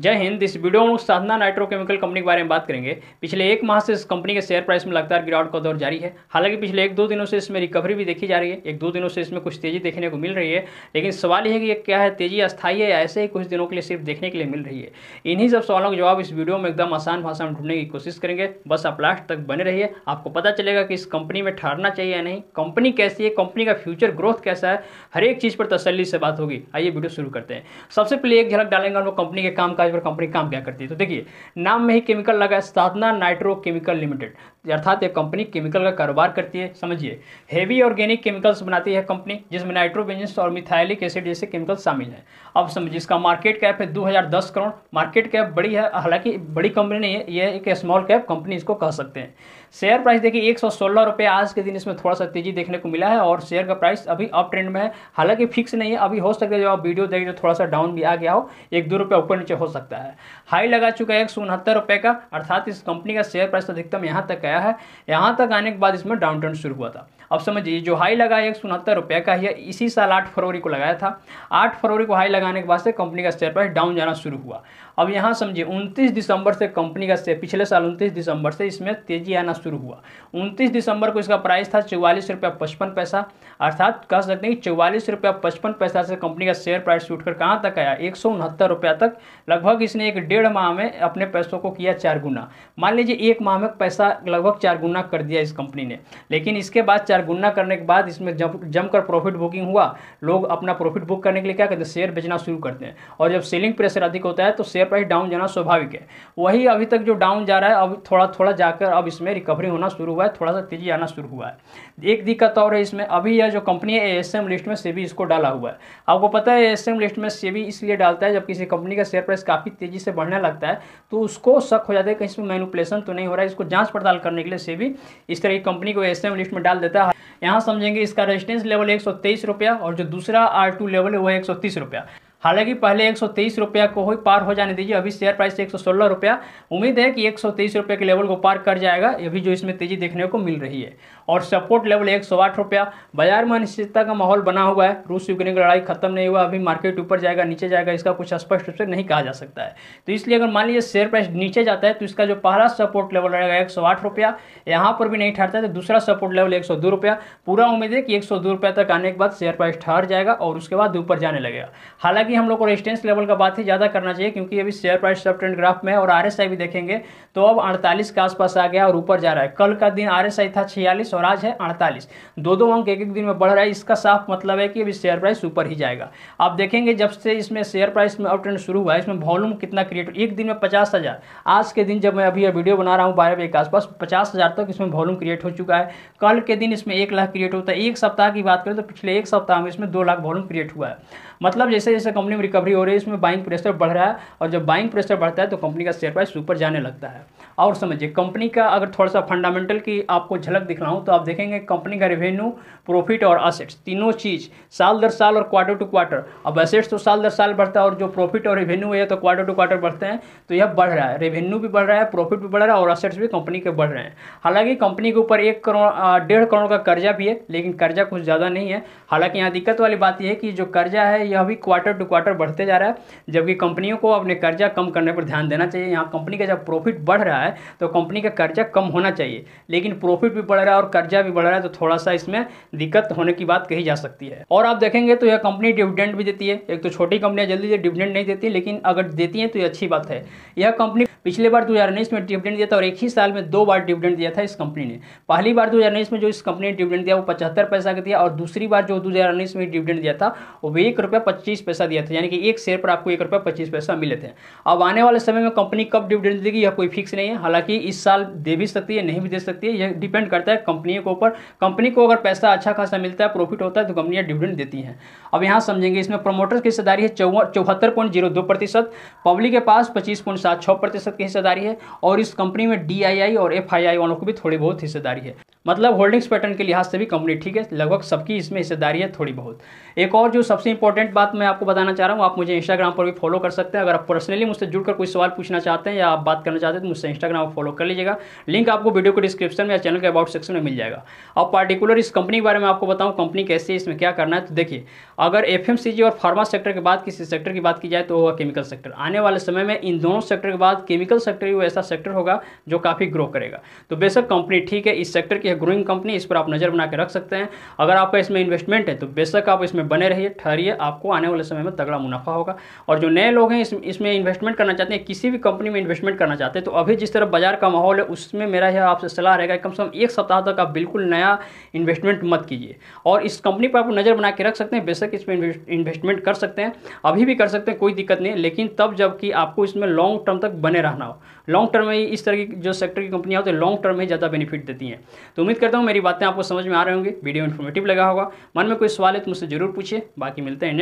जय हिंद इस वीडियो में साधना नाइट्रोकेमिकल कंपनी के बारे में बात करेंगे पिछले एक माह से इस कंपनी के शेयर प्राइस में लगातार गिरावट का दौर जारी है हालांकि पिछले एक दो दिनों से इसमें रिकवरी भी देखी जा रही है एक दो दिनों से इसमें कुछ तेजी देखने को मिल रही है लेकिन सवाल यह है कि ये क्या है तेजी अस्थायी है या ऐसे ही कुछ दिनों के लिए सिर्फ देखने के लिए मिल रही है इन्हीं सब सवालों के जवाब इस वीडियो में एकदम आसान भाषा में ढूंढने की कोशिश करेंगे बस आप लास्ट तक बने रहिए आपको पता चलेगा कि इस कंपनी में ठहरना चाहिए या नहीं कंपनी कैसी है कंपनी का फ्यूचर ग्रोथ कैसा है हर एक चीज़ पर तसली से बात होगी आइए वीडियो शुरू करते हैं सबसे पहले एक झलक डालेंगे हम लोग कंपनी के काम कामकाज पर कंपनी काम क्या करती है तो देखिए नाम में ही केमिकल लगा है साधना नाइट्रो केमिकल लिमिटेड अर्थात ये कंपनी केमिकल का कारोबार करती है समझिए हेवी ऑर्गेनिक केमिकल्स बनाती है कंपनी जिसमें नाइट्रोबेंजिन और मिथाइलिक एसिड जैसे केमिकल शामिल हैं अब समझिए इसका मार्केट कैप है 2010 करोड़ मार्केट कैप बड़ी है हालांकि बड़ी कंपनी नहीं है यह एक स्मॉल कैप कंपनी इसको कह सकते हैं शेयर प्राइस देखिए एक सौ आज के दिन इसमें थोड़ा सा तेजी देखने को मिला है और शेयर का प्राइस अभी अप ट्रेंड में है हालांकि फिक्स नहीं है अभी हो सकता है जब आप वीडियो देखिए तो थोड़ा सा डाउन भी आ गया हो एक दो रुपये ऊपर नीचे हो सकता है हाई लगा चुका है एक का अर्थात इस कंपनी का शेयर प्राइस अधिकतम यहाँ तक है गया है यहाँ तक आने के बाद इसमें डाउन ट्रेंड शुरू हुआ था अब समझिए जो हाई लगा एक सौ का ही इसी साल आठ फरवरी को लगाया था आठ फरवरी को हाई लगाने के बाद से कंपनी का शेयर प्राइस डाउन जाना शुरू हुआ अब यहाँ समझिए 29 दिसंबर से कंपनी का से पिछले साल 29 दिसंबर से इसमें तेजी आना शुरू हुआ 29 दिसंबर को इसका प्राइस था चौवालीस रुपया पचपन पैसा अर्थात कह सकते हैं कि चौवालीस रुपया पचपन पैसा से कंपनी का शेयर प्राइस छूट कर कहाँ तक आया एक रुपया तक लगभग इसने एक डेढ़ माह में अपने पैसों को किया चार गुना मान लीजिए एक माह में पैसा लगभग चार गुना कर दिया इस कंपनी ने लेकिन इसके बाद चार गुना करने के बाद इसमें जमकर प्रॉफिट बुकिंग हुआ लोग अपना प्रॉफिट बुक करने के लिए क्या करते हैं शेयर बेचना शुरू करते हैं और जब सेलिंग प्रेशर अधिक होता है तो शेयर शेयर प्राइस डाउन जाना स्वाभाविक है वही अभी तक जो डाउन जा रहा है अब थोड़ा थोड़ा जाकर अब इसमें रिकवरी होना शुरू हुआ है थोड़ा सा तेजी आना शुरू हुआ है एक दिक्कत और है इसमें अभी यह जो कंपनी है ए लिस्ट में से इसको डाला हुआ है आपको पता है ए लिस्ट में से इसलिए डालता है जब किसी कंपनी का शेयर प्राइस काफ़ी तेज़ी से बढ़ने लगता है तो उसको शक हो जाता है कहीं इसमें मैनुपलेसन तो नहीं हो रहा है इसको जाँच पड़ताल करने के लिए से इस तरह की कंपनी को ए लिस्ट में डाल देता है यहाँ समझेंगे इसका रेजिस्टेंस लेवल एक सौ तेईस रुपया और जो दूसरा आर टू लेवल है वह एक सौ तीस रुपया हालांकि पहले एक सौ रुपया को ही पार हो जाने दीजिए अभी शेयर प्राइस एक सौ रुपया उम्मीद है कि एक सौ रुपये के लेवल को पार कर जाएगा ये भी जो इसमें तेजी देखने को मिल रही है और सपोर्ट लेवल एक सौ आठ रुपया बाजार में अनिश्चितता का माहौल बना हुआ है रूस यूक्रेन की लड़ाई खत्म नहीं हुआ अभी मार्केट ऊपर जाएगा नीचे जाएगा इसका कुछ स्पष्ट रूप से नहीं कहा जा सकता है तो इसलिए अगर मान लीजिए शेयर प्राइस नीचे जाता है तो इसका जो पहला सपोर्ट लेवल रहेगा एक सौ आठ रुपया यहाँ पर भी नहीं ठहरता है तो दूसरा सपोर्ट लेवल एक सौ दो रुपया पूरा उम्मीद है कि एक सौ दो रुपया तक आने के बाद शेयर प्राइस ठहर जाएगा और उसके बाद ऊपर जाने लगेगा हालांकि हालांकि हम लोग को रेजिस्टेंस लेवल का बात ही ज़्यादा करना चाहिए क्योंकि अभी शेयर प्राइस सब ट्रेंड ग्राफ में है और आर भी देखेंगे तो अब अड़तालीस के आसपास आ गया और ऊपर जा रहा है कल का दिन आर था छियालीस और आज है अड़तालीस दो दो अंक एक एक दिन में बढ़ रहा है इसका साफ मतलब है कि अभी शेयर प्राइस ऊपर ही जाएगा आप देखेंगे जब से इसमें शेयर प्राइस में अप ट्रेंड शुरू हुआ है इसमें वॉल्यूम कितना क्रिएट एक दिन में पचास हज़ार आज के दिन जब मैं अभी वीडियो बना रहा हूँ बारह बजे के आसपास पचास हज़ार तक इसमें वॉल्यूम क्रिएट हो चुका है कल के दिन इसमें एक लाख क्रिएट होता है एक सप्ताह की बात करें तो पिछले एक सप्ताह में इसमें दो लाख वॉल्यूम क्रिएट हुआ है मतलब जैसे जैसे कंपनी में रिकवरी हो रही है इसमें बाइंग प्रेशर बढ़ रहा है और जब बाइंग प्रेशर बढ़ता है तो कंपनी का शेयर प्राइस ऊपर जाने लगता है और समझिए कंपनी का अगर थोड़ा सा फंडामेंटल की आपको झलक दिखलाऊँ तो आप देखेंगे कंपनी का रेवेन्यू प्रॉफिट और असेट्स तीनों चीज़ साल दर साल और क्वार्टर टू क्वार्टर अब असेट्स तो साल दर साल बढ़ता है और जो प्रॉफिट और रेवेन्यू है तो क्वार्टर टू क्वार्टर बढ़ते हैं तो यह बढ़ रहा है रेवेन्यू भी बढ़ रहा है प्रॉफिट भी बढ़ रहा है और असेट्स भी कंपनी के बढ़ रहे हैं हालांकि कंपनी के ऊपर एक करोड़ डेढ़ करोड़ का कर्जा भी है लेकिन कर्जा कुछ ज़्यादा नहीं है हालांकि यहाँ दिक्कत वाली बात यह है कि जो कर्जा है यह भी क्वार्टर टू क्वार्टर बढ़ते जा रहा है जबकि कंपनियों को अपने कर्जा कम करने पर ध्यान देना चाहिए यहाँ कंपनी का जब प्रॉफिट बढ़ रहा है तो कंपनी का कर्जा कम होना चाहिए लेकिन प्रॉफिट भी बढ़ रहा है और कर्जा भी बढ़ रहा है तो थोड़ा सा इसमें दिक्कत होने की बात कही जा सकती है और आप देखेंगे तो यह कंपनी डिविडेंड भी देती है एक तो छोटी कंपनियाँ जल्दी से डिविडेंड नहीं देती लेकिन अगर देती हैं तो ये अच्छी बात है यह कंपनी पिछले बार दो में डिविडेंड दिया था और एक ही साल में दो बार डिविडेंड दिया था इस कंपनी ने पहली बार दो में जो इस कंपनी ने डिविडेंड दिया वो पचहत्तर पैसा का दिया और दूसरी बार जो दो में डिविडेंड दिया था वो एक रुपये पच्चीस पैसा दिया था यानी कि एक शेयर पर आपको एक रुपया पच्चीस पैसा मिले थे अब आने वाले समय में कंपनी कब डिविडेंड देगी यह कोई फिक्स नहीं है हालांकि इस साल दे भी सकती है नहीं भी दे सकती है यह डिपेंड करता है कंपनी के ऊपर कंपनी को अगर पैसा अच्छा खासा मिलता है प्रॉफिट होता है तो कंपनियाँ डिविडेंड देती हैं अब यहाँ समझेंगे इसमें प्रोमोटर्स की हिस्सेदारी है चौहत्तर पॉइंट प्रतिशत पब्लिक के पास पच्चीस पॉइंट प्रतिशत की हिस्सेदारी है और इस कंपनी में डी और एफ आई वालों को भी थोड़ी बहुत हिस्सेदारी है मतलब होल्डिंग्स पैटर्न के लिहाज से भी कंपनी ठीक है लगभग सबकी इसमें हिस्सेदारी है थोड़ी बहुत एक और जो सबसे इंपॉर्टेंट इंपॉर्टेंट बात मैं आपको बताना चाह रहा हूँ आप मुझे इंस्टाग्राम पर भी फॉलो कर सकते हैं अगर आप पर्सनली मुझसे जुड़कर कोई सवाल पूछना चाहते हैं या आप बात करना चाहते हैं तो मुझसे इंस्टाग्राम पर फॉलो कर लीजिएगा लिंक आपको वीडियो को डिस्क्रिप्शन में या चैनल के अबाउट सेक्शन में मिल जाएगा अब पार्टिकुलर इस कंपनी के बारे में आपको बताऊँ कंपनी कैसी है इसमें क्या करना है तो देखिए अगर एफ और फार्मा सेक्टर के बाद किसी सेक्टर की बात की जाए तो होगा केमिकल सेक्टर आने वाले समय में इन दोनों सेक्टर के बाद केमिकल सेक्टर ही ऐसा सेक्टर होगा जो काफ़ी ग्रो करेगा तो बेशक कंपनी ठीक है इस सेक्टर की ग्रोइंग कंपनी इस पर आप नज़र बना के रख सकते हैं अगर आपका इसमें इन्वेस्टमेंट है तो बेशक आप इसमें बने रहिए ठहरिए आप आपको आने वाले समय में तगड़ा मुनाफा होगा और जो नए लोग हैं इस, इसमें इन्वेस्टमेंट करना चाहते हैं किसी भी कंपनी में इन्वेस्टमेंट करना चाहते हैं तो अभी जिस तरह बाजार का माहौल है उसमें मेरा यह आपसे सलाह रहेगा कम से कम एक सप्ताह तक आप बिल्कुल नया इन्वेस्टमेंट मत कीजिए और इस कंपनी पर आप नज़र बना के रख सकते हैं बेशक इसमें इन्वेस्टमेंट कर सकते हैं अभी भी कर सकते हैं कोई दिक्कत नहीं लेकिन तब जबकि आपको इसमें लॉन्ग टर्म तक बने रहना हो लॉन्ग टर्म में इस तरह की जो सेक्टर की कंपनियां होती है लॉन्ग टर्म में ज़्यादा बेनिफिट देती हैं तो उम्मीद करता हूँ मेरी बातें आपको समझ में आ रहे होंगे वीडियो इन्फॉर्मेटिव लगा होगा मन में कोई सवाल है तो मुझसे जरूर पूछिए बाकी मिलते हैं